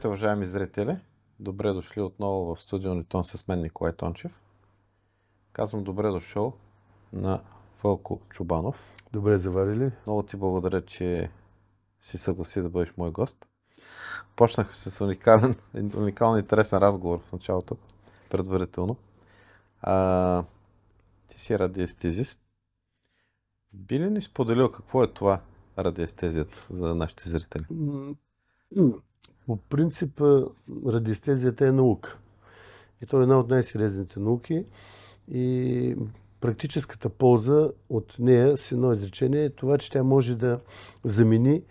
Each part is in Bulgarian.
Здравейте, уважаеми зрители! Добре дошли отново в студио Нитон с мен Николай Тончев. Казвам добре дошъл на Вълко Чубанов. Добре заварили. Много ти благодаря, че си съгласи да бъдеш мой гост. Почнахме с уникален, уникален интересен разговор в началото, предварително. А, ти си радиестезист. Би ли ни споделил какво е това радиестезията за нашите зрители? по принцип радиестезията е наука. И то е една от най-сериозните науки. И практическата полза от нея с едно изречение е това, че тя може да замени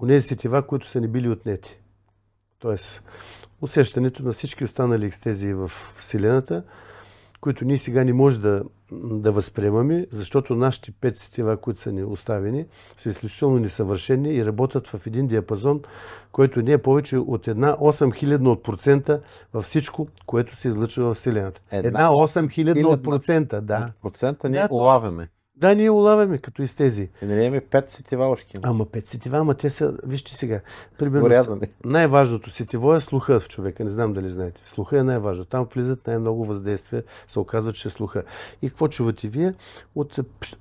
онези сетива, които са ни били отнети. Тоест, усещането на всички останали екстезии в Вселената, които ние сега не може да да възприемаме, защото нашите пет сетива, които са ни оставени, са изключително несъвършени и работят в един диапазон, който не е повече от една 8000 от процента във всичко, което се излъчва в Вселената. Една, 8000 от процента, да. От процента ние да, улавяме. Да, ние улавяме, като и с тези. И е, нали имаме пет сетива ушки. Нали? Ама пет сетива, ама те са, вижте сега. Примерно, нали? най-важното сетиво е слуха в човека, не знам дали знаете. Слуха е най-важно. Там влизат най-много въздействия, се оказва, че е слуха. И какво чувате вие? От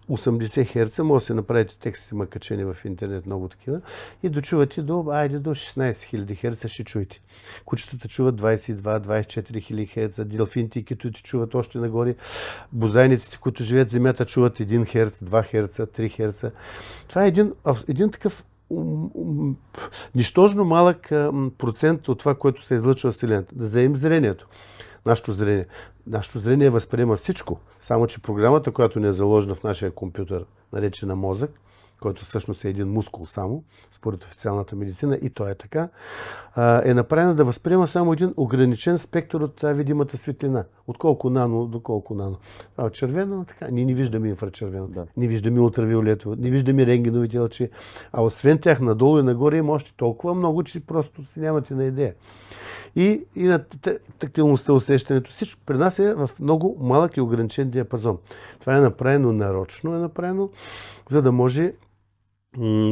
80 херца, може да се направите текстите макачени в интернет, много такива, и дочувате до, айде, до 16 000 херца ще чуете. Кучетата чуват 22-24 000 херца, делфините и ти чуват още нагоре, бозайниците, които живеят земята, чуват един 1 Хц, 2 Хц, 3 Hz. Това е един, един такъв нищожно малък процент от това, което се излъчва в Вселената. Да вземем зрението. Нашето зрение. Нашето зрение възприема всичко. Само, че програмата, която ни е заложена в нашия компютър, наречена мозък, който всъщност е един мускул само, според официалната медицина, и то е така, е направена да възприема само един ограничен спектър от тази видимата светлина. От колко нано до колко нано. А от червено, така, ние не виждаме инфрачервено, да. не виждаме ултравиолетово, не виждаме рентгеновите лъчи. А освен тях надолу и нагоре има още толкова много, че просто си нямате на идея. И, и на тактилността, усещането, всичко при нас е в много малък и ограничен диапазон. Това е направено нарочно, е направено за да може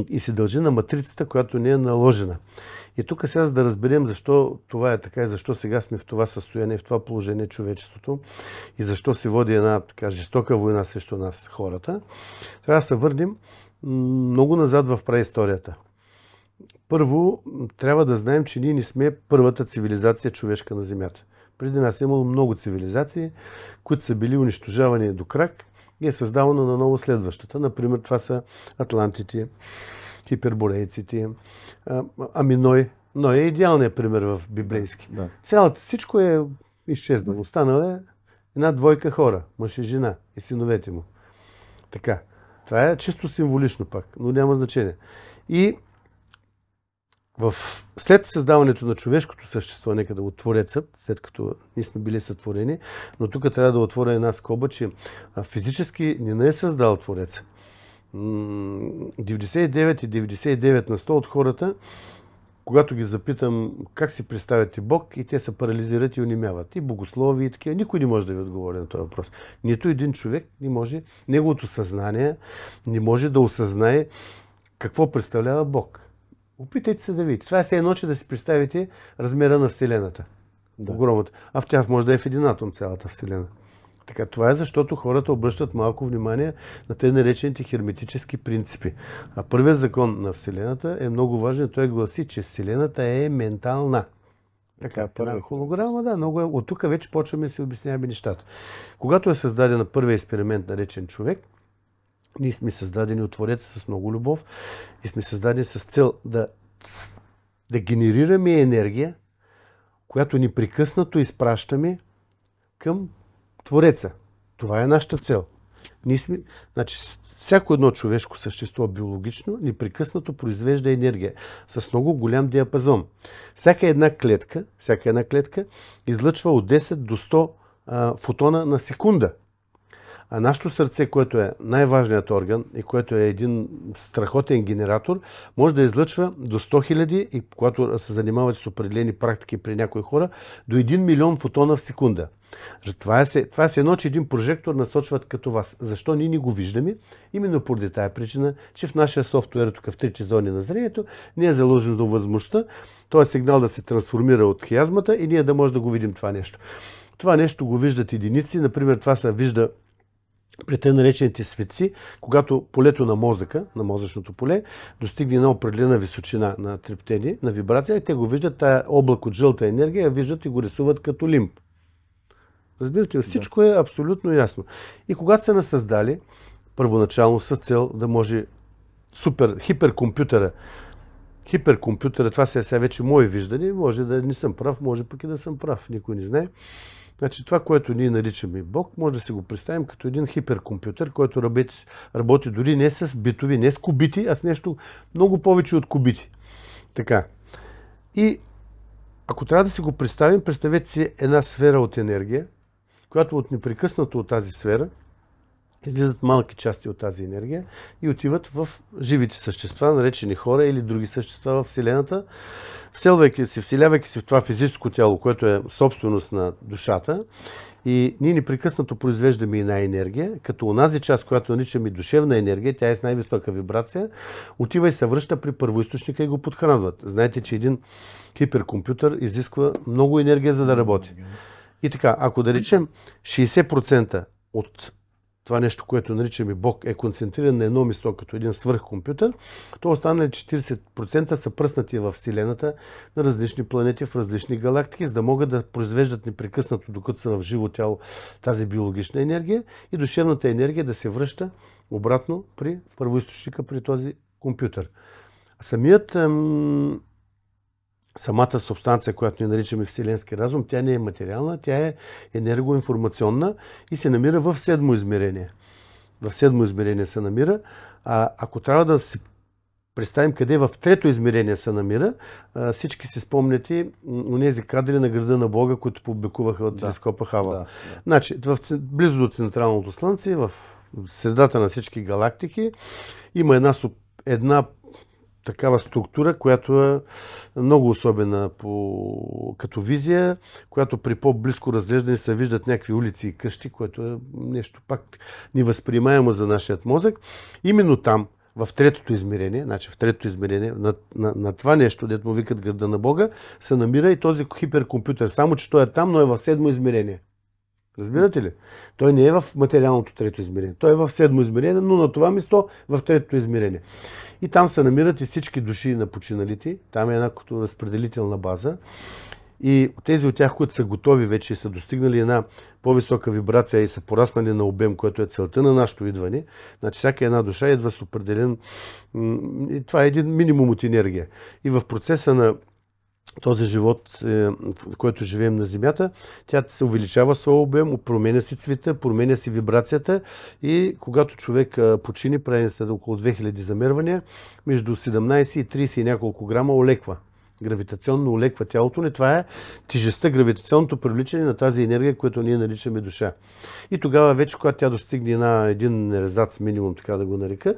и се дължи на матрицата, която ни е наложена. И тук сега, за да разберем защо това е така и защо сега сме в това състояние, в това положение човечеството и защо се води една така жестока война срещу нас, хората, трябва да се върнем много назад в праисторията. Първо, трябва да знаем, че ние не сме първата цивилизация човешка на Земята. Преди нас е имало много цивилизации, които са били унищожавани до крак, и е създавано на ново следващата. Например, това са атлантите, хиперборейците, аминой. Но е идеалният пример в библейски. Да. Цялата, всичко е изчезнало. Останала е една двойка хора, мъж и жена и синовете му. Така. Това е чисто символично пак, но няма значение. И в... след създаването на човешкото същество, нека да го Творецът, след като ние сме били сътворени, но тук трябва да отворя една скоба, че физически не, не е създал твореца. 99 и 99 на 100 от хората, когато ги запитам как си представяте Бог, и те се парализират и унимяват. И богослови, и такива. Никой не може да ви отговори на този въпрос. Нито един човек не може, неговото съзнание не може да осъзнае какво представлява Бог. Опитайте се да видите. Това е все едно, че да си представите размера на Вселената. Да. А в тях може да е в един атом цялата Вселена. Така, това е защото хората обръщат малко внимание на те наречените херметически принципи. А първият закон на Вселената е много важен. Той гласи, че Вселената е ментална. Така, първа е холограма, да, много е. От тук вече почваме да си обясняваме нещата. Когато е създаден първият експеримент, наречен човек, ние сме създадени от Твореца с много любов и сме създадени с цел да, да генерираме енергия, която непрекъснато изпращаме към Твореца. Това е нашата цел. Ние сме, значи, всяко едно човешко същество биологично непрекъснато произвежда енергия с много голям диапазон. Всяка една клетка, всяка една клетка излъчва от 10 до 100 а, фотона на секунда. А нашето сърце, което е най-важният орган и което е един страхотен генератор, може да излъчва до 100 000 и когато се занимавате с определени практики при някои хора, до 1 милион фотона в секунда. Това е, това е едно, че един прожектор насочват като вас. Защо ние не го виждаме? Именно поради тая причина, че в нашия софтуер, тук в трите зони на зрението, не е заложено до възможността този е сигнал да се трансформира от хиазмата и ние да може да го видим това нещо. Това нещо го виждат единици. Например, това се вижда при те наречените светци, когато полето на мозъка, на мозъчното поле, достигне една определена височина на трептение, на вибрация, и те го виждат, тая облак от жълта енергия, я виждат и го рисуват като лимб. Разбирате Всичко да. е абсолютно ясно. И когато се насъздали, първоначално с цел да може супер, хиперкомпютъра, хиперкомпютъра, това сега, сега вече мое виждане, може да не съм прав, може пък и да съм прав, никой не знае Значи това, което ние наричаме Бог, може да си го представим като един хиперкомпютър, който работи, работи дори не с битови, не с кубити, а с нещо много повече от кубити. Така. И ако трябва да си го представим, представете си една сфера от енергия, която от непрекъснато от тази сфера – излизат малки части от тази енергия и отиват в живите същества, наречени хора или други същества в Вселената, вселвайки се, вселявайки се в това физическо тяло, което е собственост на душата. И ние непрекъснато произвеждаме една енергия, като онази част, която наричаме душевна енергия, тя е с най-висока вибрация, отива и се връща при първоисточника и го подхранват. Знаете, че един хиперкомпютър изисква много енергия, за да работи. И така, ако да речем 60% от това нещо, което наричаме Бог, е концентриран на едно место като един свърхкомпютър, то останали 40% са пръснати в Вселената на различни планети в различни галактики, за да могат да произвеждат непрекъснато, докато са в живо тяло, тази биологична енергия и душевната енергия да се връща обратно при първоисточника, при този компютър. Самият ам, самата субстанция, която ни наричаме Вселенски разум, тя не е материална, тя е енергоинформационна и се намира в седмо измерение. В седмо измерение се намира. А ако трябва да си представим къде в трето измерение се намира, всички си спомняте тези кадри на града на Бога, които публикуваха от да. телескопа Хава. Да, да. Значи, в, близо до Централното Слънце, в средата на всички галактики, има една, една такава структура, която е много особена по, като визия, която при по-близко разглеждане се виждат някакви улици и къщи, което е нещо пак невъзприемаемо за нашия мозък. Именно там, в третото измерение, значи в третото измерение, на, на, на това нещо, дето му викат града на Бога, се намира и този хиперкомпютър. Само, че той е там, но е в седмо измерение. Разбирате ли? Той не е в материалното трето измерение. Той е в седмо измерение, но на това место в третото измерение. И там се намират и всички души на починалите. Там е една като разпределителна база. И тези от тях, които са готови вече и са достигнали една по-висока вибрация и са пораснали на обем, което е целта на нашето идване, значи всяка една душа идва е с определен... Това е един минимум от енергия. И в процеса на този живот, е, в който живеем на Земята, тя се увеличава своя обем, променя си цвета, променя си вибрацията и когато човек е, почини, прави след около 2000 замервания, между 17 и 30 и няколко грама олеква. Гравитационно олеква тялото ни. Това е тежестта, гравитационното привличане на тази енергия, която ние наричаме душа. И тогава вече, когато тя достигне на един резац минимум, така да го нарека,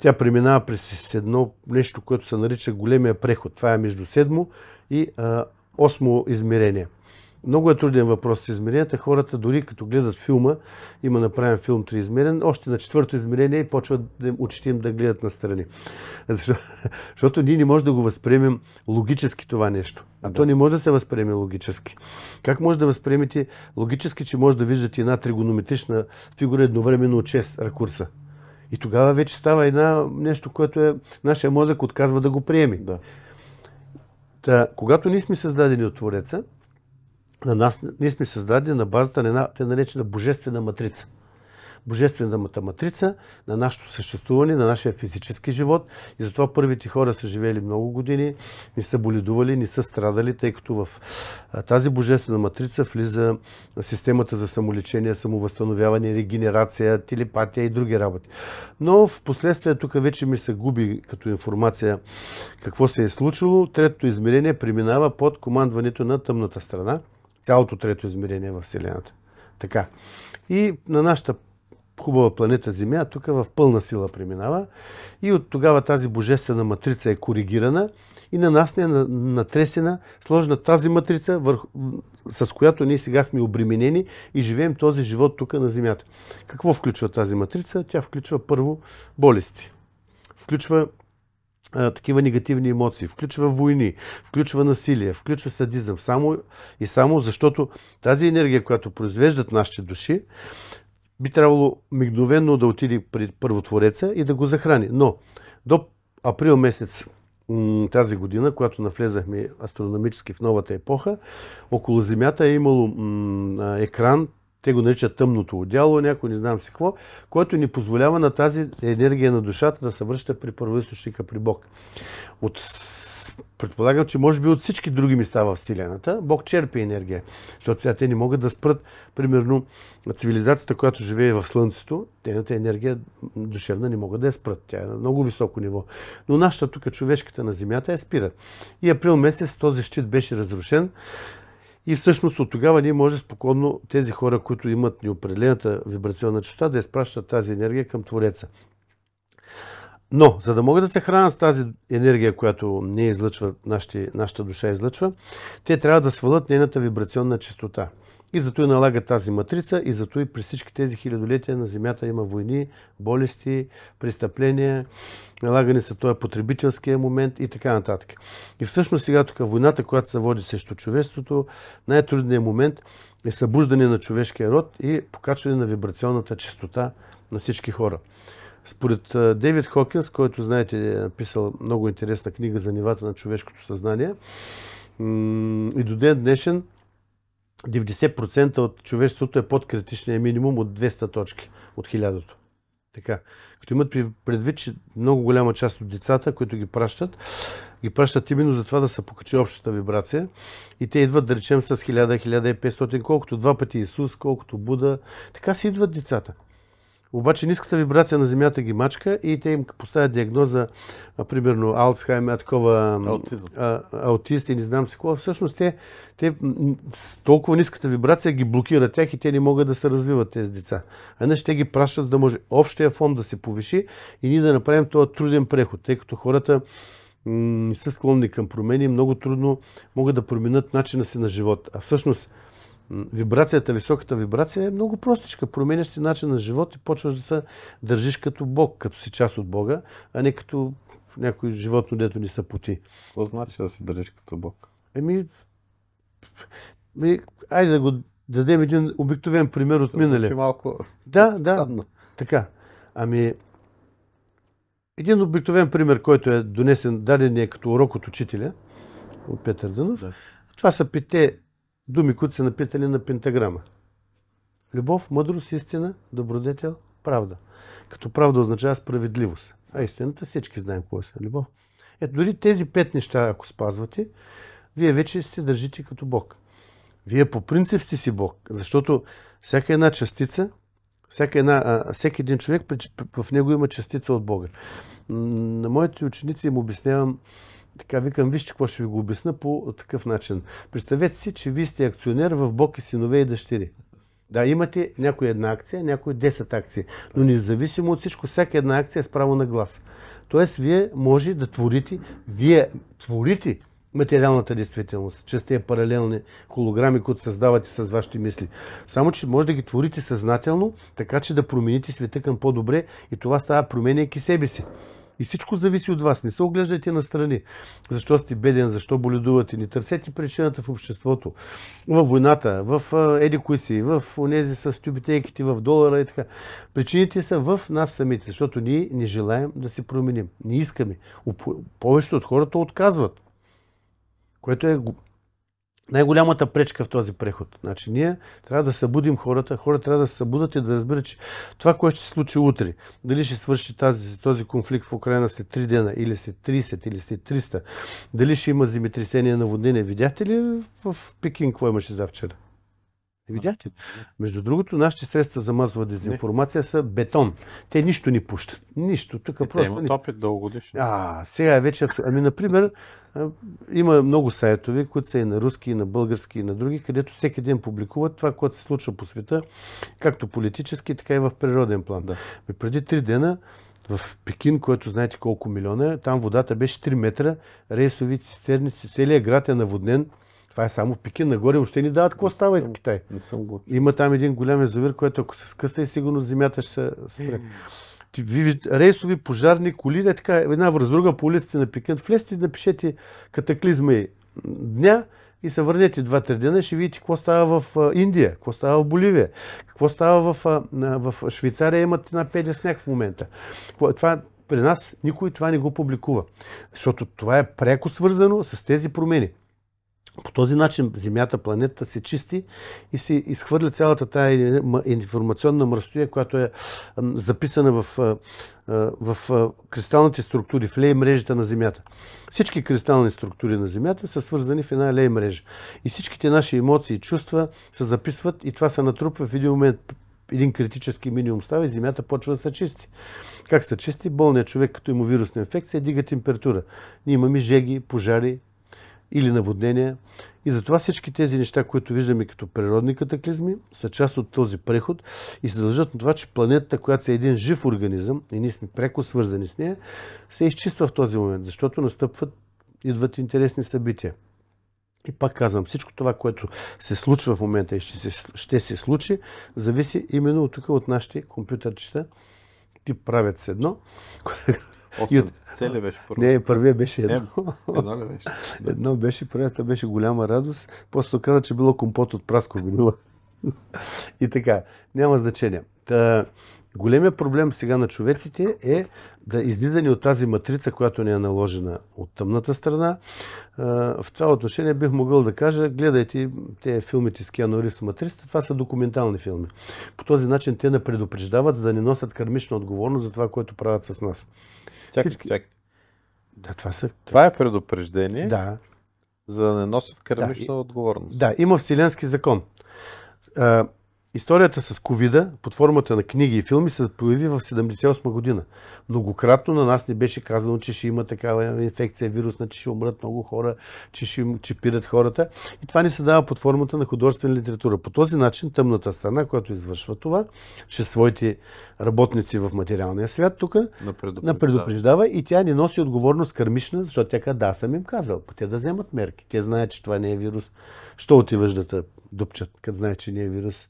тя преминава през едно нещо, което се нарича големия преход. Това е между седмо и а, осмо измерение. Много е труден въпрос с измеренията. Хората дори като гледат филма, има направен филм триизмерен, още на четвърто измерение и почват да им, очите им да гледат настрани. Защо? Защото ние не можем да го възприемем логически това нещо. А да. то не може да се възприеме логически. Как може да възприемете логически, че може да виждате една тригонометрична фигура едновременно от 6 ракурса? И тогава вече става една нещо, което е, нашия мозък отказва да го приеме. Да. Та, когато ние сме създадени от Твореца, на нас, ние сме създадени на базата на една, те наречена божествена матрица – божествената матрица на нашето съществуване, на нашия физически живот. И затова първите хора са живели много години, не са боледували, не са страдали, тъй като в тази божествена матрица влиза системата за самолечение, самовъзстановяване, регенерация, телепатия и други работи. Но в последствие тук вече ми се губи като информация какво се е случило. Третото измерение преминава под командването на тъмната страна, цялото трето измерение в Вселената. Така. И на нашата хубава планета Земя, тук в пълна сила преминава. И от тогава тази божествена матрица е коригирана и на нас не е натресена, сложна тази матрица, върху, с която ние сега сме обременени и живеем този живот тук на Земята. Какво включва тази матрица? Тя включва първо болести. Включва а, такива негативни емоции, включва войни, включва насилие, включва садизъм. Само и само защото тази енергия, която произвеждат нашите души, би трябвало мигновено да отиде при първотвореца и да го захрани. Но до април месец тази година, когато навлезахме астрономически в новата епоха, около Земята е имало екран, те го наричат тъмното отдяло, някой не знам си какво, което ни позволява на тази енергия на душата да се връща при първоисточника, при Бог. От предполагам, че може би от всички други места в Вселената Бог черпи енергия. Защото сега те не могат да спрат, примерно, цивилизацията, която живее в Слънцето, тената енергия душевна не могат да я спрат. Тя е на много високо ниво. Но нашата тук, човешката на Земята, я спира. И април месец този щит беше разрушен. И всъщност от тогава ние може спокойно тези хора, които имат неопределената вибрационна частота, да изпращат тази енергия към Твореца. Но, за да могат да се хранят с тази енергия, която ние излъчва, нашите, нашата душа излъчва, те трябва да свалят нейната вибрационна частота. И зато и налага тази матрица, и зато и при всички тези хилядолетия на Земята има войни, болести, престъпления, налагани са този потребителския момент и така нататък. И всъщност сега тук войната, която се води срещу човечеството, най-трудният момент е събуждане на човешкия род и покачване на вибрационната частота на всички хора. Според Дейвид Хокинс, който, знаете, е написал много интересна книга за нивата на човешкото съзнание, и до ден днешен 90% от човечеството е под критичния минимум от 200 точки от 1000 Така. Като имат предвид, че много голяма част от децата, които ги пращат, ги пращат именно за това да се покачи общата вибрация. И те идват, да речем, с 1000, 1500, колкото два пъти Исус, колкото Буда. Така си идват децата. Обаче ниската вибрация на Земята ги мачка и те им поставят диагноза, примерно Алцхаймер, такова аутист и не знам си какво. Всъщност те, те с толкова ниската вибрация ги блокира тях и те не могат да се развиват тези деца. А не ще ги пращат, за да може общия фон да се повиши и ние да направим този труден преход, тъй като хората не са склонни към промени, много трудно могат да променят начина си на живот. А всъщност вибрацията, високата вибрация е много простичка. Променяш си начин на живот и почваш да се държиш като Бог, като си част от Бога, а не като някой животно, дето ни са поти. Какво значи да се държиш като Бог? Еми, ми, айде да го дадем един обикновен пример от миналия. Малко... Да, да, Странно. така. Ами, един обикновен пример, който е донесен, даден е като урок от учителя, от Петър Дънов. Да. Това са пете думи, които са напитали на пентаграма. Любов, мъдрост, истина, добродетел, правда. Като правда означава справедливост. А истината всички знаем какво е любов. Ето дори тези пет неща, ако спазвате, вие вече се държите като Бог. Вие по принцип сте си Бог, защото всяка една частица, всяка една, всеки един човек в него има частица от Бога. На моите ученици им обяснявам така викам, вижте какво ще ви го обясна по такъв начин. Представете си, че вие сте акционер в Бог и синове и дъщери. Да, имате някоя една акция, някои 10 акции, но независимо от всичко, всяка една акция е право на глас. Тоест, вие може да творите, вие творите материалната действителност, че сте паралелни холограми, които създавате с вашите мисли. Само, че може да ги творите съзнателно, така че да промените света към по-добре и това става променяйки себе си. И всичко зависи от вас. Не се оглеждайте настрани. Защо сте беден, защо боледувате. Не търсете причината в обществото, в войната, в еди кои си, в онези с тюбитейките, в долара и така. Причините са в нас самите, защото ние не желаем да се променим. Не искаме. Повечето от хората отказват. Което е най-голямата пречка в този преход. Значи ние трябва да събудим хората, хората трябва да се събудат и да разберат, че това, което ще се случи утре, дали ще свърши тази, този конфликт в Украина след 3 дена, или след 30, или след 300, дали ще има земетресение, наводнение. Видяхте ли в Пекин какво имаше завчера? Не видяхте? Между другото, нашите средства за мазва дезинформация са бетон. Те нищо не пущат. Нищо. Тук е, просто... Те имат опит дългогодишно. А, сега е вече... Ами, например, има много сайтове, които са и на руски, и на български, и на други, където всеки ден публикуват това, което се случва по света, както политически, така и в природен план. Да. Ами, преди три дена в Пекин, което знаете колко милиона е, там водата беше 3 метра, рейсови цистерници, целият град е наводнен. Това е само Пекин. Нагоре още ни дават какво става из Китай. Не съм го. Има там един голям завир, който ако се скъса и сигурно земята ще се спре. рейсови, пожарни, коли, да е така, една връз друга по улиците на Пекин. Влезте и напишете и дня и се върнете 2-3 дена и ще видите какво става в Индия, какво става в Боливия, какво става в, в Швейцария, имат една педя сняг в момента. Това, при нас никой това не го публикува, защото това е пряко свързано с тези промени. По този начин Земята, планетата се чисти и се изхвърля цялата тая информационна мръстоя, която е записана в, в кристалните структури, в лей мрежата на Земята. Всички кристални структури на Земята са свързани в една лей мрежа. И всичките наши емоции и чувства се записват и това се натрупва в един момент един критически минимум става и земята почва да се чисти. Как се чисти? Болният човек, като има вирусна инфекция, дига температура. Ние имаме жеги, пожари, или наводнения. И затова всички тези неща, които виждаме като природни катаклизми, са част от този преход и се дължат на това, че планетата, която е един жив организъм, и ние сме пряко свързани с нея, се изчиства в този момент, защото настъпват, идват интересни събития. И пак казвам, всичко това, което се случва в момента и ще се, ще се случи, зависи именно от тук, от нашите компютърчета. Ти правят се едно, и от... Це беше първо? Не, първия беше едно. Е, едно ли беше? Да. Едно беше, първията беше голяма радост. После каза, че било компот от праско гнила. И така, няма значение. Та, големия проблем сега на човеците е да излизане от тази матрица, която ни е наложена от тъмната страна. В това отношение бих могъл да кажа, гледайте те филмите с Киано Рис матрицата, това са документални филми. По този начин те не предупреждават, за да не носят кармична отговорност за това, което правят с нас. Чакай, Всички... чакай. Да, това, са... това е предупреждение, да. за да не носят кармична да, отговорност. Да, има Вселенски закон. Историята с ковида под формата на книги и филми се появи в 78-ма година. Многократно на нас не беше казано, че ще има такава инфекция вирусна, че ще умрат много хора, че ще им чипират хората. И това ни се дава под формата на художествена литература. По този начин тъмната страна, която извършва това, че своите работници в материалния свят тук напредупреждава и тя ни носи отговорност кармична, защото тя каза, да, съм им казал, те да вземат мерки. Те знаят, че това не е вирус. Що отиваш да те дупчат, като знаят, че не е вирус?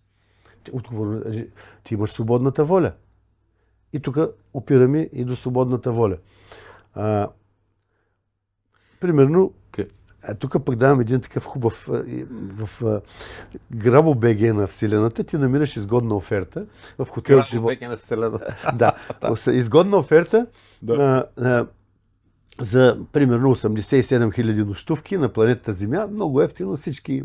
Нали, ти имаш свободната воля. И тук опираме и до свободната воля. А, примерно, а тук пък давам един такъв хубав в, в Грабо БГ на Вселената. Ти намираш изгодна оферта в хотел Грабо БГ на Вселената. да, изгодна оферта. Да. А, а, за примерно 87 000 нощувки на планетата Земя. Много ефтино всички.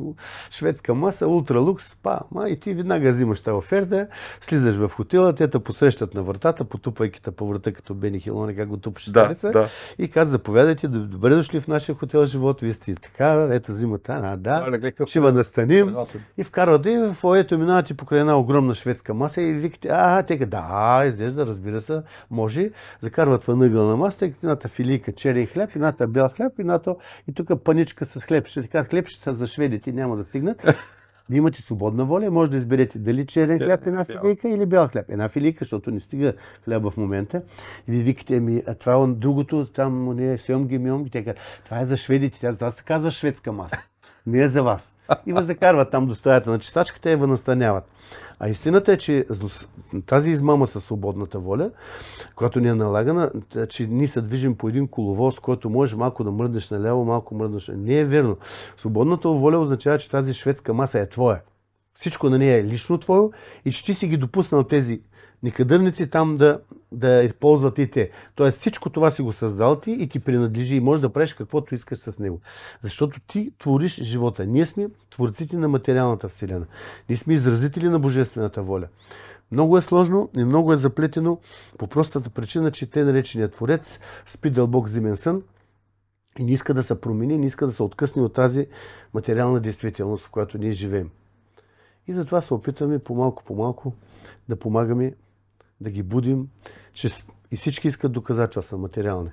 Шведска маса, ултралукс, спа. Ма и ти веднага взимаш тази оферта, слизаш в хотела, те те посрещат на вратата, потупайки те по врата като Бени Хилоне, как го тупаш да, стареца. Да. И каза, заповядайте, добре дошли в нашия хотел живот, вие сте и така, ето взимат, а, да, ще ва е. настаним. И вкарвате и в оето минавате покрай една огромна шведска маса и викате, а, те да, изглежда, разбира се, може. Закарват вънъгъл на и едната филийка, черен хляб, едната е бял хляб, едната и тук паничка с хлеб. Ще така, хлеб ще са за шведите, няма да стигнат. Вие имате свободна воля, може да изберете дали черен е, хляб, една филийка или бял хляб. Една филийка, защото не стига хляба в момента. И ви викате, ами, а това е другото, там не е сьомги, мьомги. Тя това е за шведите, тя за се казва шведска маса не е за вас. И ви закарват там до стоята на чистачката и ви настаняват. А истината е, че тази измама със свободната воля, която ни е налагана, е, че ние се движим по един коловоз, който може малко да мръднеш наляво, малко мръднеш. Не е верно. Свободната воля означава, че тази шведска маса е твоя. Всичко на нея е лично твое и че ти си ги допуснал тези некадърници там да, да използват и те. Тоест всичко това си го създал ти и ти принадлежи и можеш да правиш каквото искаш с него. Защото ти твориш живота. Ние сме творците на материалната вселена. Ние сме изразители на божествената воля. Много е сложно и много е заплетено по простата причина, че те наречения творец спи дълбок зимен сън и не иска да се промени, не иска да се откъсне от тази материална действителност, в която ние живеем. И затова се опитваме по-малко по малко да помагаме да ги будим, че и всички искат доказателства, материални.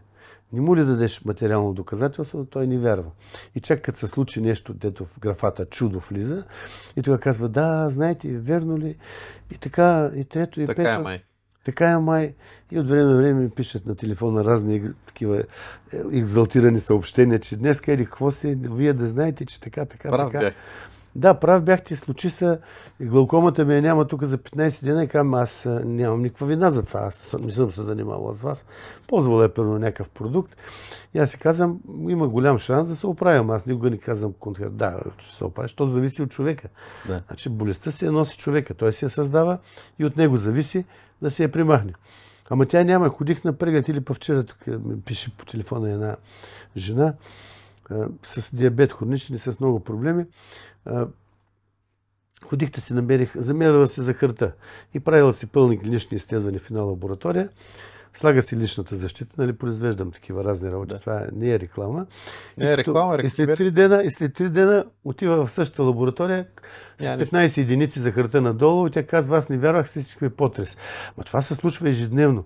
Не му ли дадеш материално доказателство, той не вярва. И чак като се случи нещо, дето в графата чудо влиза, и тогава казва, да, знаете, верно ли? И така, и трето, и така е, пето. Е, май. Така е, май. И от време на време ми пишат на телефона разни такива е, екзалтирани съобщения, че днес или какво си, вие да знаете, че така, така, Прав така. Бях. Да, прав бяхте, случи се, глаукомата ми я няма тук за 15 дена и казвам, аз нямам никаква вина за това, аз не съм се занимавал с вас. Ползвал е първо някакъв продукт и аз си казвам, има голям шанс да се оправям. Аз никога не казвам конкретно, да, ще се оправиш, то зависи от човека. Да. Значи болестта си я носи човека, той си я създава и от него зависи да се я примахне. Ама тя няма. Ходих на преглед или вчера тук е, ми пише по телефона една жена с диабет хроничен и с много проблеми. Ходихте си, намерих, замерила си хърта и правила си пълни клинични изследвания в една лаборатория. Слага си личната защита, нали, произвеждам такива разни работи. Да. Това не е реклама. Не е реклама, реклама. И след 3 дена, и след дена отива в същата лаборатория с 15 единици за хърта надолу и тя казва, аз не вярвах, всички потрес. Ма това се случва ежедневно.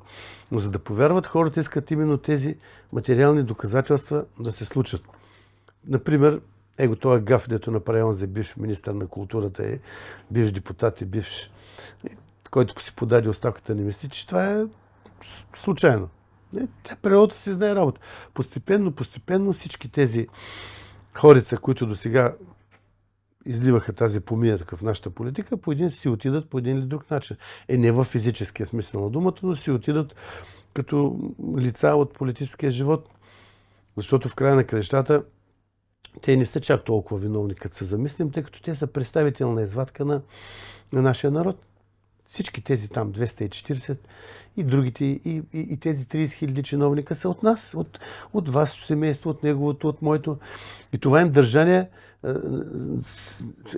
Но за да повярват, хората искат именно тези материални доказателства да се случат. Например, Его това е гаф, дето направи за бивш министър на културата и бивш депутат и бивш, който си подаде оставката, на мисли, че това е случайно. Тя природата си знае работа. Постепенно, постепенно всички тези хорица, които до сега изливаха тази помиятка в нашата политика, по един си отидат по един или друг начин. Е, не във физическия смисъл на думата, но си отидат като лица от политическия живот. Защото в края на крещата те не са чак толкова виновни, като се замислим, тъй като те са представителна извадка на, на нашия народ. Всички тези там 240 и другите, и, и, и тези 30 хиляди чиновника са от нас, от, от вас, семейство, от неговото, от моето. И това им държание е,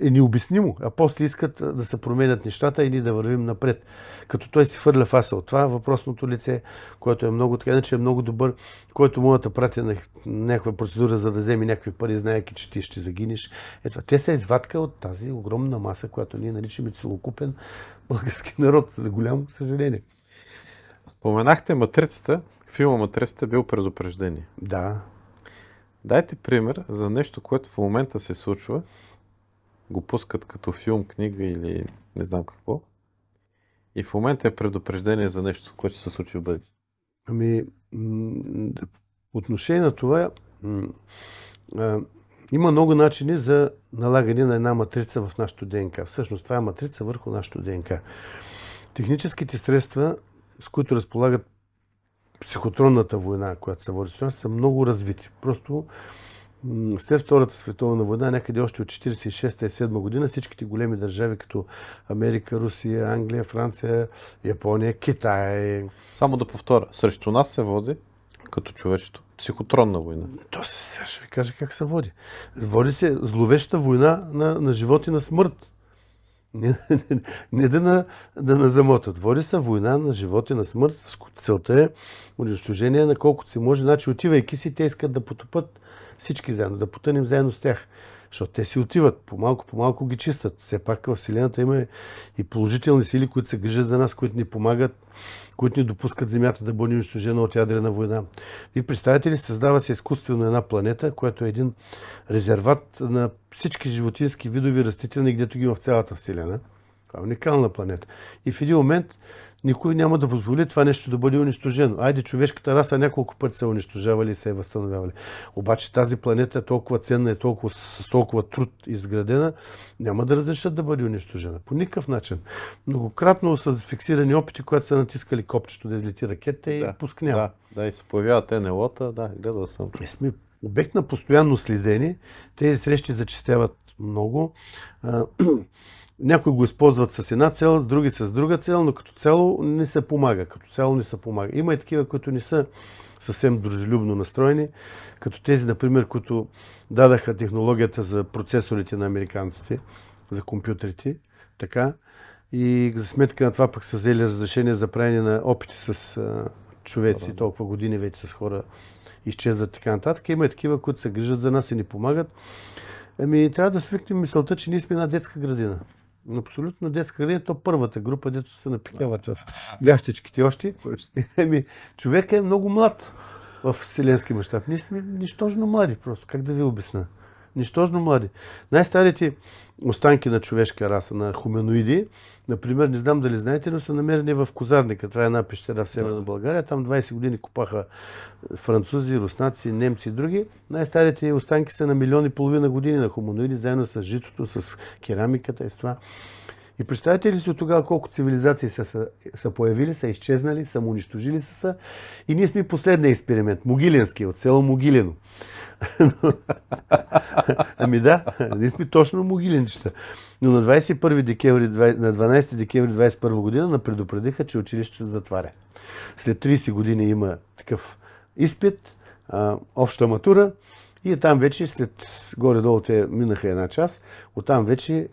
е, е необяснимо, а после искат да се променят нещата или да вървим напред. Като той си хвърля от Това въпросното лице, което е много така, иначе е много добър, който мога да прати на някаква процедура, за да вземе някакви пари, знаеки, че ти ще загинеш. Ето, те са извадка от тази огромна маса, която ние наричаме целокупен български народ, за голямо съжаление. Споменахте матрицата, филма Матрицата е бил предупреждение. Да. Дайте пример за нещо, което в момента се случва, го пускат като филм, книга или не знам какво, и в момента е предупреждение за нещо, което ще се случи в бъдеще. Ами, отношение на това, има много начини за налагане на една матрица в нашото ДНК. Всъщност това е матрица върху нашото ДНК. Техническите средства, с които разполагат психотронната война, която се води сега, са много развити. Просто след Втората световна война, някъде още от 1946-1947 година, всичките големи държави, като Америка, Русия, Англия, Франция, Япония, Китай. Само да повторя, срещу нас се води като човечето. Психотронна война. То сега ще ви кажа как се води. Води се зловеща война на, на живот и на смърт не, не, не да, на, да на замотат. Води се война на живот и на смърт. Целта е унищожение на колкото се може. Значи, отивайки си, те искат да потопат всички заедно, да потънем заедно с тях. Защото те си отиват, по-малко, по-малко ги чистят. Все пак в Вселената има и положителни сили, които се грижат за нас, които ни помагат, които ни допускат Земята да бъде унищожена от ядрена война. Ви представете ли, създава се изкуствено една планета, която е един резерват на всички животински видови растителни, гдето ги има в цялата Вселена. Това е уникална планета. И в един момент никой няма да позволи това нещо да бъде унищожено. Айде, човешката раса няколко пъти са унищожавали и се е възстановявали. Обаче тази планета е толкова ценна и толкова, с толкова труд изградена, няма да разрешат да бъде унищожена. По никакъв начин. Многократно са фиксирани опити, които са натискали копчето да излети ракета и да, пускнява. Да, да, и се появяват НЛО-та, да, гледал съм. Не сме обект на постоянно следени, Тези срещи зачистяват много. Някои го използват с една цел, други с друга цел, но като цяло не се помага. Като цяло не се помага. Има и такива, които не са съвсем дружелюбно настроени, като тези, например, които дадаха технологията за процесорите на американците, за компютрите, така. И за сметка на това пък са взели разрешение за правене на опити с а, човеци, толкова години вече с хора изчезват така нататък. Има и такива, които се грижат за нас и ни помагат. Ами трябва да свикнем мисълта, че ние сме една детска градина абсолютно детска градина, то първата група, дето се напикават с гащичките още. Еми, човек е много млад в вселенски мащаб. Ние сме нищожно млади просто, как да ви обясна нищожно млади. Най-старите останки на човешка раса, на хуменоиди, например, не знам дали знаете, но са намерени в Козарника. Това е една пещера в Северна България. Там 20 години копаха французи, руснаци, немци и други. Най-старите останки са на милион и половина години на хуманоиди, заедно с житото, с керамиката и с това. И представете ли си от тогава колко цивилизации са, са, са появили, са изчезнали, са унищожили са, са. И ние сме последния експеримент, Могилински, от село Могилино. ами да, ние сме точно могилинчета. Но на, 21 декември, на 12 декември 21 година на предупредиха, че училището затваря. След 30 години има такъв изпит, а, обща матура и е там вече след горе-долу те минаха една час, оттам вече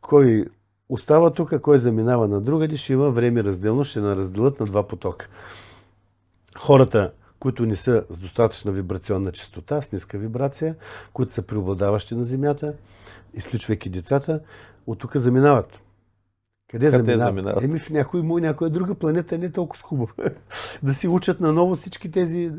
кой остава тук, кой заминава на другаде, ще има време разделно, ще наразделят на два потока. Хората, които не са с достатъчна вибрационна частота, с ниска вибрация, които са преобладаващи на Земята, изключвайки децата, от тук заминават. Къде Къде заминават? заминават? Еми в някой, му, някоя друга планета не е толкова хубава. да си учат наново всички тези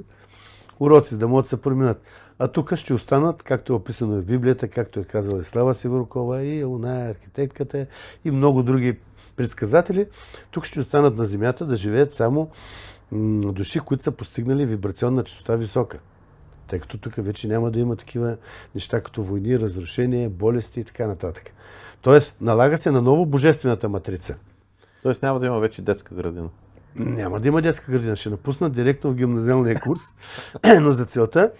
уроци, да могат да се променят. А тук ще останат, както е описано в Библията, както е казала и Слава Сиворкова, и Луна, архитектката, и много други предсказатели. Тук ще останат на Земята да живеят само души, които са постигнали вибрационна частота висока. Тъй като тук вече няма да има такива неща, като войни, разрушения, болести и така нататък. Тоест, налага се на ново божествената матрица. Тоест няма да има вече детска градина. Няма да има детска градина. Ще напуснат директно в гимназиалния курс, но за целта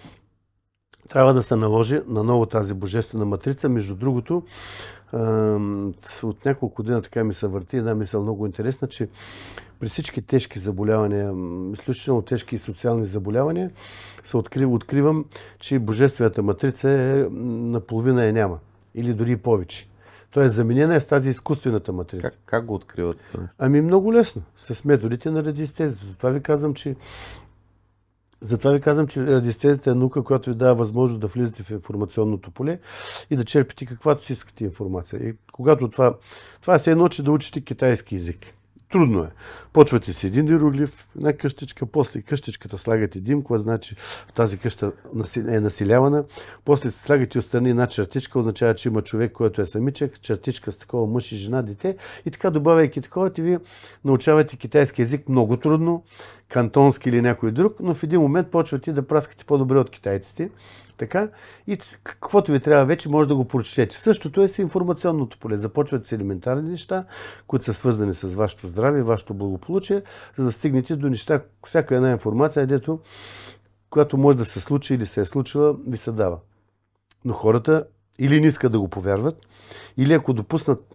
трябва да се наложи на ново тази божествена матрица. Между другото, от няколко дена така ми се върти една мисъл много интересна, че при всички тежки заболявания, изключително тежки и социални заболявания, се открив, откривам, че божествената матрица е, наполовина я няма. Или дори повече. Тоест, заменена е с тази изкуствената матрица. Как, как го откриват? Ами много лесно. С методите на радиестезието. Това ви казвам, че затова ви казвам, че радиестезията е наука, която ви дава възможност да влизате в информационното поле и да черпите каквато си искате информация. И когато това... Това е едно, че да учите китайски язик. Трудно е. Почвате с един иероглиф, една къщичка, после къщичката слагате дим, значи тази къща е населявана. После слагате отстрани една чертичка, означава, че има човек, който е самичък, чертичка с такова мъж и жена, дете. И така, добавяйки такова, ти вие научавате китайски язик много трудно, кантонски или някой друг, но в един момент почвате да праскате по-добре от китайците, така? И каквото ви трябва вече, може да го прочетете. Същото е с информационното поле. Започват с елементарни неща, които са свързани с вашето здраве, вашето благополучие, за да стигнете до неща, всяка една информация, дето, която може да се случи или се е случила, ви се дава. Но хората или не искат да го повярват, или ако допуснат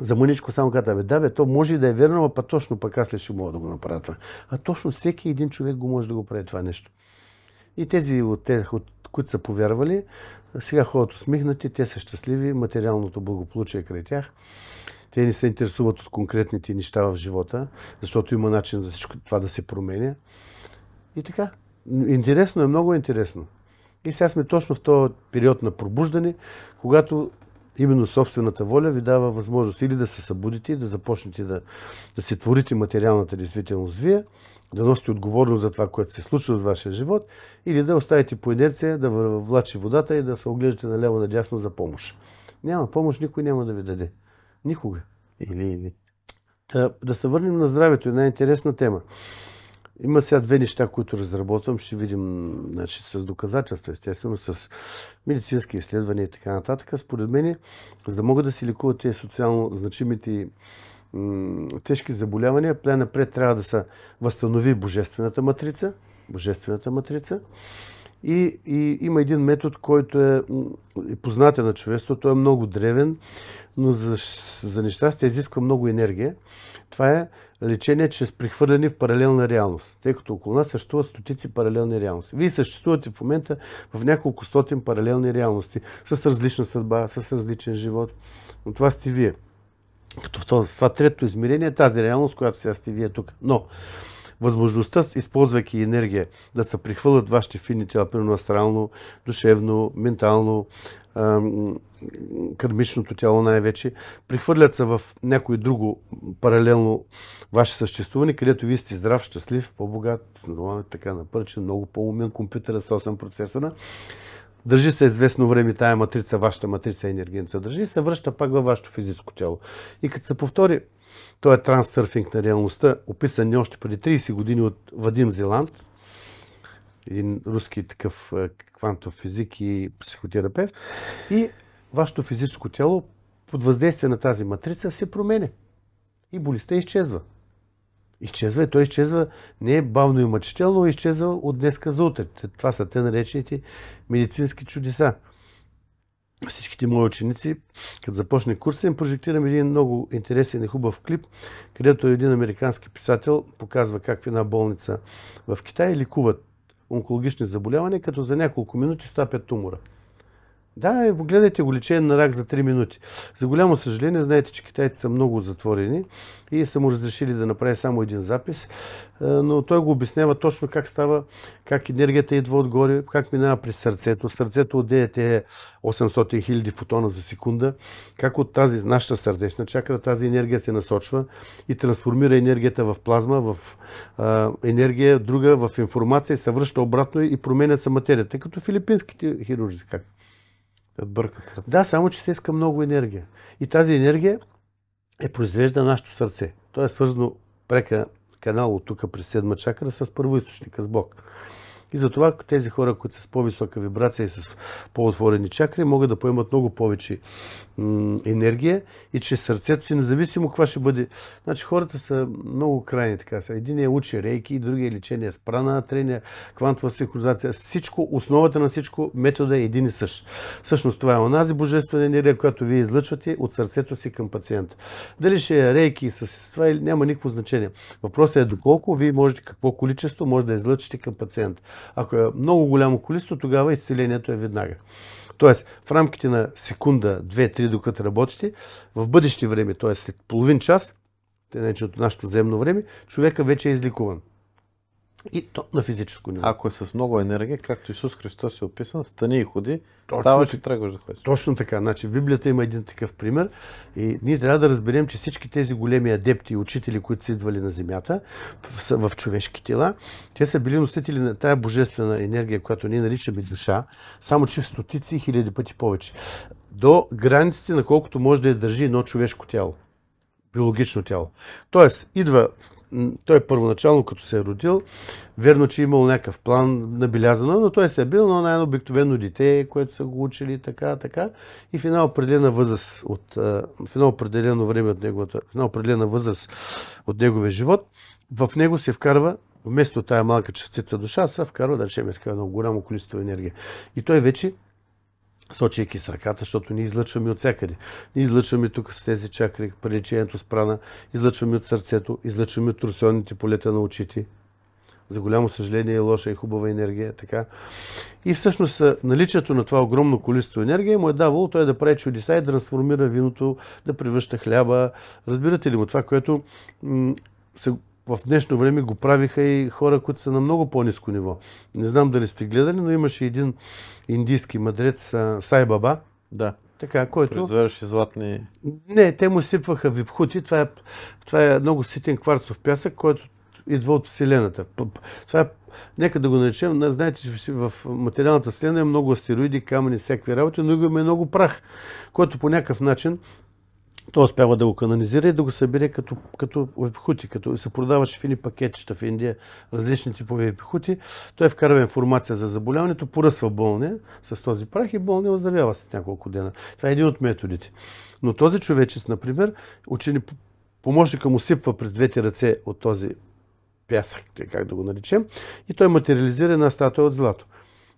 за мъничко само като бе, да, бе, то може и да е верно, а па точно пък аз ли ще мога да го направя това. А точно всеки един човек го може да го прави това нещо. И тези от, от които са повярвали, сега ходят усмихнати, те са щастливи, материалното благополучие е край тях. Те не се интересуват от конкретните неща в живота, защото има начин за всичко това да се променя. И така. Интересно е, много интересно. И сега сме точно в този период на пробуждане, когато именно собствената воля ви дава възможност или да се събудите да започнете да, да се творите материалната действителност вие, да носите отговорност за това, което се случва с вашия живот, или да оставите по инерция, да влачи водата и да се оглеждате наляво надясно за помощ. Няма помощ, никой няма да ви даде. Никога. Или, или. Да, да се върнем на здравето, една интересна тема. Има сега две неща, които разработвам. Ще видим значи, с доказателства, естествено, с медицински изследвания и така нататък. Според мен, за да могат да се лекуват тези социално значимите тежки заболявания, пле напред трябва да се възстанови божествената матрица. Божествената матрица. И, и има един метод, който е, е познат на човечеството. Той е много древен, но за, за нещастие изисква много енергия. Това е лечение чрез прехвърляне в паралелна реалност, тъй като около нас съществуват стотици паралелни реалности. Вие съществувате в момента в няколко стотин паралелни реалности, с различна съдба, с различен живот, но това сте вие. Като в това, това трето измерение е тази реалност, която сега сте вие тук. Но възможността, използвайки енергия, да се прехвърлят вашите фини тела, примерно астрално, душевно, ментално, кърмичното тяло най-вече, прихвърлят се в някое друго паралелно ваше съществуване, където вие сте здрав, щастлив, по-богат, така напърчен, много по-умен компютъра с 8 процесора. Държи се известно време тая матрица, вашата матрица енергенца държи и се връща пак във вашето физическо тяло. И като се повтори този е трансърфинг на реалността, описан още преди 30 години от Вадим Зеланд, един руски такъв е, квантов физик и психотерапевт. И вашето физическо тяло под въздействие на тази матрица се променя. И болестта изчезва. Изчезва и той изчезва не е бавно и мъчително, изчезва от днеска за утре. Това са те наречените медицински чудеса. Всичките мои ученици, като започне курса, им прожектирам един много интересен и хубав клип, където един американски писател показва как в една болница в Китай ликуват онкологични заболявания, като за няколко минути стапят тумора. Да, е, гледайте го лечение на рак за 3 минути. За голямо съжаление, знаете, че китайците са много затворени и са му разрешили да направи само един запис, е, но той го обяснява точно как става, как енергията идва отгоре, как минава през сърцето. Сърцето отдее е 800 000 фотона за секунда, как от тази нашата сърдечна чакра тази енергия се насочва и трансформира енергията в плазма, в енергия, друга в информация и се връща обратно и променят се материята, като филипинските хирурги. Бърка сърце. Да, само че се иска много енергия. И тази енергия е произвежда нашето сърце. То е свързано прека канал от тук през седма чакра с първоисточника, с Бог. И затова тези хора, които са с по-висока вибрация и с по-отворени чакри, могат да поемат много повече енергия и че сърцето си, независимо каква ще бъде. Значи хората са много крайни така. е Единият учи рейки, другия е лечение с прана, трения е квантова синхронизация. Всичко, основата на всичко, метода е един и същ. Всъщност това е онази божествена енергия, която вие излъчвате от сърцето си към пациента. Дали ще е рейки с това или няма никакво значение. Въпросът е доколко вие можете, какво количество може да излъчите към пациента. Ако е много голямо количество, тогава изцелението е веднага. Тоест, в рамките на секунда, две, три, докато работите, в бъдеще време, т.е. след половин час, те от нашето земно време, човека вече е изликуван. И то на физическо ниво. Ако е с много енергия, както Исус Христос е описан, стани и ходи, точно, става, че тръгваш да ходиш. Точно така. Значи, Библията има един такъв пример и ние трябва да разберем, че всички тези големи адепти и учители, които са идвали на земята, са в човешки тела, те са били носители на тая божествена енергия, която ние наричаме душа, само че в стотици и хиляди пъти повече. До границите на колкото може да издържи едно човешко тяло биологично тяло. Тоест, идва той е първоначално като се е родил, верно, че е имал някакъв план набелязано, но той се е бил на най обикновено дете, което са го учили така, така. И в една определена възраст от, в едно определено време от неговата, в една определена възраст от неговия живот, в него се вкарва вместо тая малка частица душа, се вкарва, да речем, е едно голямо количество енергия. И той вече сочейки с ръката, защото ние излъчваме от всякъде. Ние излъчваме тук с тези чакри, приличението с прана, излъчваме от сърцето, излъчваме от турсионните полета на очите. За голямо съжаление е лоша и хубава енергия. Така. И всъщност наличието на това огромно количество енергия му е давало той да прави чудеса и да трансформира виното, да превръща хляба. Разбирате ли му това, което в днешно време го правиха и хора, които са на много по-низко ниво. Не знам дали сте гледали, но имаше един индийски мъдрец, Сай Баба. Да. Така, който... Произвърши златни... Не, те му сипваха випхути. Това е, това е много ситен кварцов пясък, който идва от Вселената. Това е, нека да го наречем, знаете, че в материалната Вселена е много астероиди, камъни, всякакви работи, но имаме много прах, който по някакъв начин той успява да го канонизира и да го събере като, като епихути, като се продаваше фини пакетчета в Индия, различни типове епихути. Той е вкарва информация за заболяването, поръсва болния с този прах и болния оздравява след няколко дена. Това е един от методите. Но този човечец, например, учени помощника му сипва през двете ръце от този пясък, как да го наречем, и той материализира една статуя от злато.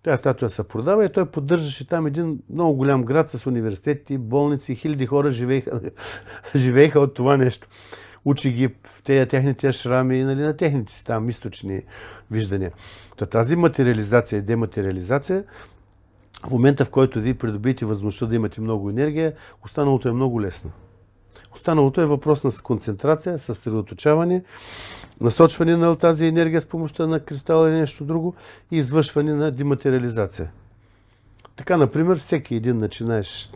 Тая статуя се продава и той поддържаше там един много голям град с университети, болници, хиляди хора живееха, живееха от това нещо. Учи ги в тези техните шрами и нали, на техните си там източни виждания. Та тази материализация и дематериализация в момента, в който вие придобиете възможността да имате много енергия, останалото е много лесно. Останалото е въпрос на концентрация, съсредоточаване насочване на тази енергия с помощта на кристал или нещо друго и извършване на дематериализация. Така, например, всеки един начинаеш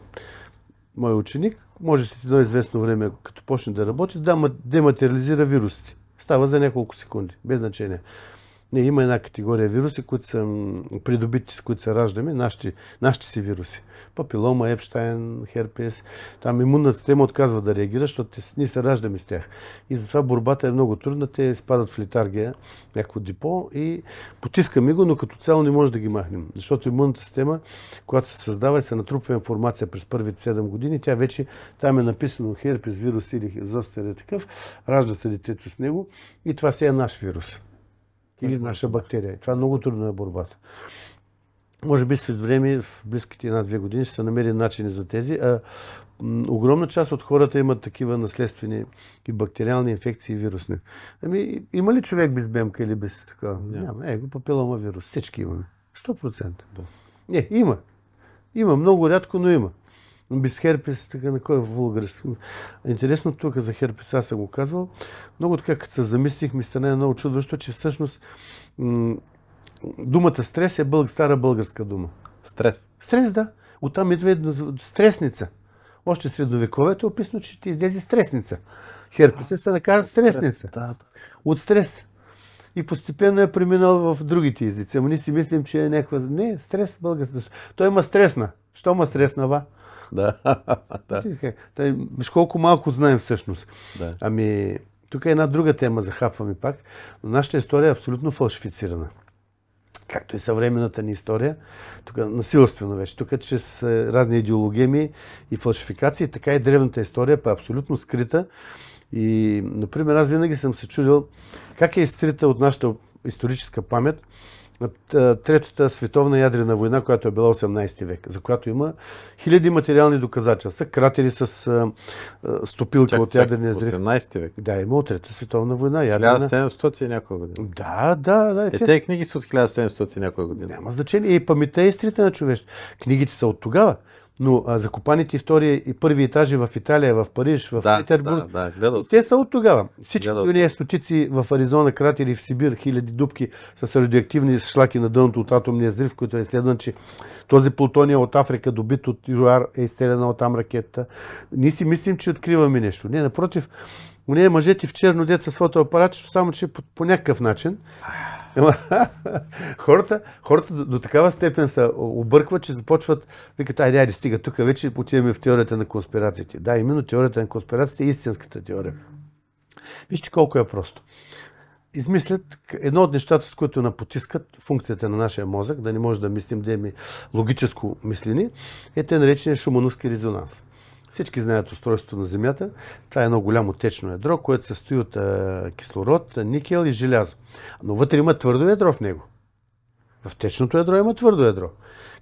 мой ученик, може след едно известно време, като почне да работи, да дематериализира вирусите. Става за няколко секунди, без значение. Не, има една категория вируси, които са придобити, с които се раждаме, нашите, нашите си вируси. Папилома, Епштайн, Херпес. Там имунната система отказва да реагира, защото ние се раждаме с тях. И затова борбата е много трудна. Те спадат в литаргия, някакво депо и потискаме го, но като цяло не може да ги махнем. Защото имунната система, която се създава и се натрупва информация през първите 7 години, тя вече там е написано херпес вирус или зостер е такъв, ражда се детето с него и това си е наш вирус или наша бактерия. Това е много трудно е борбата. Може би след време, в близките една-две години, ще се намери начини за тези. А, огромна част от хората имат такива наследствени и бактериални инфекции и вирусни. Ами, има ли човек без бемка или без така? Няма. е, го папилома вирус. Всички имаме. 100%. Не, има. Има много рядко, но има без херпес, така на кой е вулгарис. Интересно тук за херпес, аз съм го казвал. Много така, като се замислих, ми стане много чудващо, че всъщност м- думата стрес е бълг, стара българска дума. Стрес? Стрес, да. Оттам идва една стресница. Още средовековето е описано, че ти излезе стресница. Херпесът се наказва стресница. От стрес. И постепенно е преминал в другите езици. Ама ние си мислим, че е някаква... Не, стрес българска. Той има стресна. Що има стресна, ва? Да. да. виж колко малко знаем всъщност. Да. Ами, тук е една друга тема, захапваме пак, но нашата история е абсолютно фалшифицирана. Както и съвременната ни история, тук насилствено вече, тук чрез разни идеологеми и фалшификации, така и древната история па е абсолютно скрита. И, например, аз винаги съм се чудил как е изтрита от нашата историческа памет на Третата световна ядрена война, която е била 18 век, за която има хиляди материални доказателства, кратери с а, а, чак, от ядрения зрит. 18 век? Да, има от Третата световна война. Ядрена... 1700 някоя година. Да, да, да. Е, те... те книги са от 1700 някоя година. Няма значение. И памета е истрите на човечеството. Книгите са от тогава. Но а, закопаните истории и първи етажи в Италия, в Париж, в да, Петербург, да, да, те са от тогава. Всички ние стотици в Аризона, кратери в Сибир, хиляди дубки с радиоактивни шлаки на дъното от атомния взрив, който е следван, че този плутония от Африка, добит от ЮАР, е изстреляна от там ракета. Ние си мислим, че откриваме нещо. Не, напротив, нея мъжете в черно дет с фотоапарат, само че по, по някакъв начин Ама, хората, хората до, до такава степен се объркват, че започват, викат, айде, айде, стига, тук вече отиваме в теорията на конспирациите. Да, именно теорията на конспирациите е истинската теория. Вижте колко е просто. Измислят едно от нещата, с които напотискат функцията на нашия мозък, да не може да мислим да имаме логическо мислене, е те наречения шумановски резонанс. Всички знаят устройството на Земята. Това е едно голямо течно ядро, което се състои от а, кислород, никел и желязо. Но вътре има твърдо ядро в него. В течното ядро има твърдо ядро.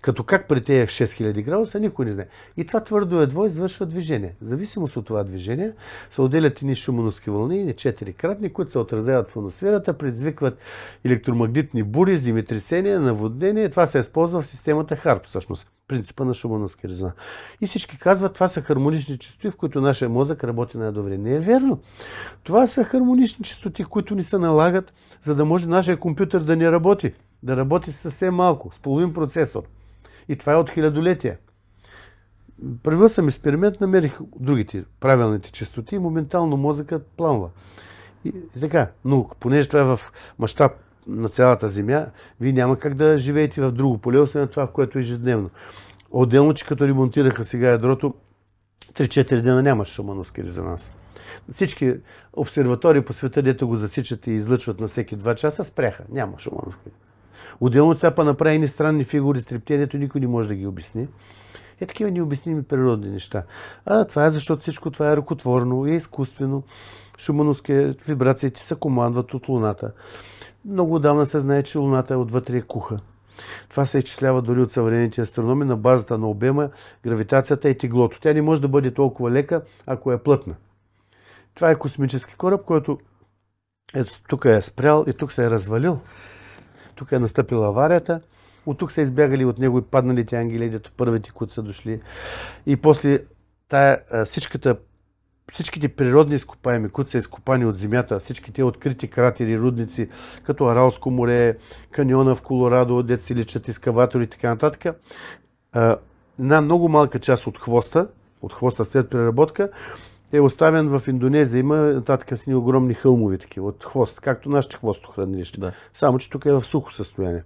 Като как при тези 6000 градуса, никой не знае. И това твърдо ядро извършва движение. В зависимост от това движение се отделят ни шумоноски вълни, четири кратни, които се отразяват в атмосферата, предизвикват електромагнитни бури, земетресения, наводнения. Това се е използва в системата Харп всъщност принципа на Шумановски резонанс. И всички казват, това са хармонични частоти, в които нашия мозък работи най-добре. Не е верно. Това са хармонични частоти, които ни се налагат, за да може нашия компютър да не работи. Да работи съвсем малко, с половин процесор. И това е от хилядолетия. Правил съм експеримент, намерих другите правилните частоти и моментално мозъкът планва. И, и така, но понеже това е в мащаб на цялата земя, вие няма как да живеете в друго поле, освен това, в което е ежедневно. Отделно, че като ремонтираха сега ядрото, 3-4 дена няма шумановски резонанс. Всички обсерватории по света, дето го засичат и излъчват на всеки 2 часа, спряха. Няма шумановски. Отделно от сега направи едни странни фигури, стриптението никой не може да ги обясни. Е такива необясними природни неща. А това е защото всичко това е ръкотворно, и е изкуствено. Шумановски вибрациите се командват от Луната. Много отдавна се знае, че Луната е отвътре е куха. Това се изчислява дори от съвременните астрономи на базата на обема, гравитацията и теглото. Тя не може да бъде толкова лека, ако е плътна. Това е космически кораб, който ето, тук е спрял и тук се е развалил. Тук е настъпила аварията. От тук са избягали от него и падналите ангели, дето първите, които са дошли. И после тая, всичката всичките природни изкопаеми, които са изкопани от земята, всичките открити кратери, рудници, като Аралско море, каньона в Колорадо, се личат изкаватори и така нататък, една много малка част от хвоста, от хвоста след преработка, е оставен в Индонезия. Има нататък с ни огромни хълмови такива от хвост, както нашите хвостохранилища. Да. Само, че тук е в сухо състояние.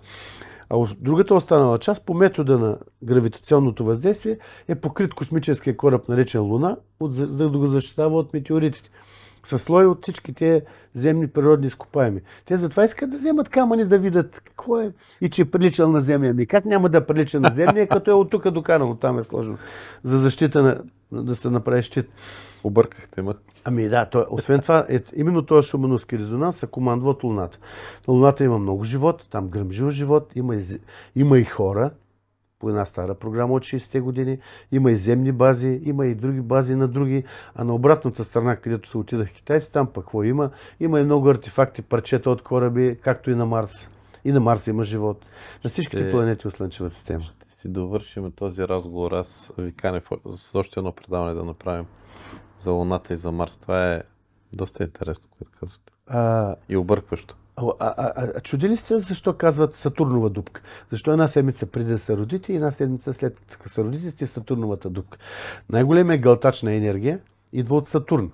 А другата останала част по метода на гравитационното въздействие е покрит космическия кораб, наречен Луна, за да го защитава от метеоритите са слой от всичките земни природни изкопаеми. Те затова искат да вземат камъни да видят какво е и че е приличал на земя. Ми как няма да прилича на земя, като е от тук докарано, там е сложено. За защита на, да се направи щит. Объркахте тема. Ами да, той, освен това, е, именно този е шумановски резонанс се командва от Луната. На Луната има много живот, там гръмжил живот, има и, има и хора, по една стара програма от 60-те години. Има и земни бази, има и други бази на други. А на обратната страна, където се отидах китайци, там пък какво има? Има и много артефакти, парчета от кораби, както и на Марс. И на Марс има живот. На всичките ще... планети от Слънчевата система. Ще си довършим този разговор. Аз ви канев с още едно предаване да направим за Луната и за Марс. Това е доста интересно, което казвате. А... И объркващо. А, а, а, а чуди ли сте защо казват Сатурнова дупка? Защо една седмица преди да се родите и една седмица след да се родите сте Сатурновата дупка? Най-големият гълтач на енергия идва от Сатурн.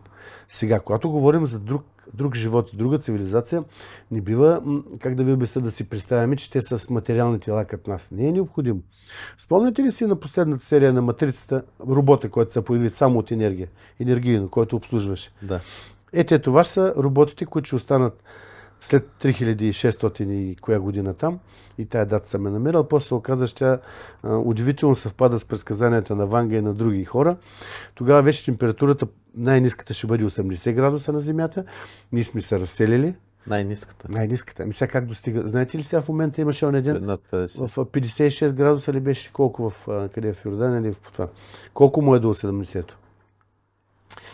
Сега, когато говорим за друг, друг живот, друга цивилизация, не бива, как да ви обясня, да си представяме, че те са с материални тела като нас. Не е необходимо. Спомняте ли си на последната серия на Матрицата, робота, който се появи само от енергия, енергийно, който обслужваше? Да. Ето, това са роботите, които ще останат след 3600 и коя година там, и тая дата съм е намирал, после се оказа, че тя удивително съвпада с предсказанията на Ванга и на други хора. Тогава вече температурата най-низката ще бъде 80 градуса на Земята. Ние сме се разселили. Най-низката. Най-низката. Ами сега как достига? Знаете ли сега в момента имаше он един Над 50. в 56 градуса ли беше колко в, къде е в Йордан или в това? Колко му е до 70-то?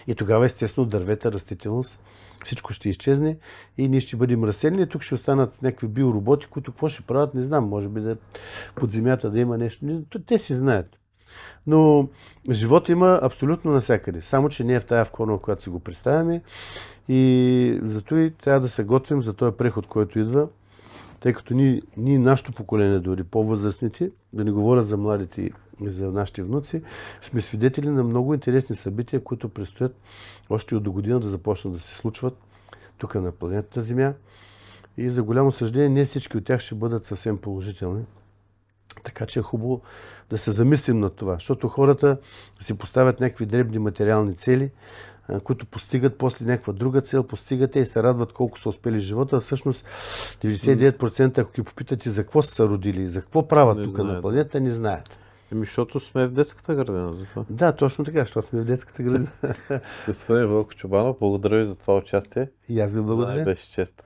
И тогава, естествено, дървета, растителност, всичко ще изчезне и ние ще бъдем разселени. Тук ще останат някакви биороботи, които какво ще правят, не знам, може би да под земята да има нещо. Те си знаят. Но живота има абсолютно навсякъде. Само, че не е в тая вкона, в която си го представяме. И зато и трябва да се готвим за този преход, който идва тъй като ние, ние нашето поколение, дори по-възрастните, да не говоря за младите и за нашите внуци, сме свидетели на много интересни събития, които предстоят още от до година да започнат да се случват тук на планетата Земя. И за голямо съжаление, не всички от тях ще бъдат съвсем положителни. Така че е хубаво да се замислим над това, защото хората си поставят някакви дребни материални цели, които постигат после някаква друга цел, постигат и се радват колко са успели в живота. всъщност 99% ако ги попитате за какво са се родили, за какво правят тук на планета, не знаят. Еми, защото сме в детската градина за това. Да, точно така, защото сме в детската градина. Господин Вълко Чубанов, благодаря ви за това участие. И аз ви благодаря. Да, беше чест.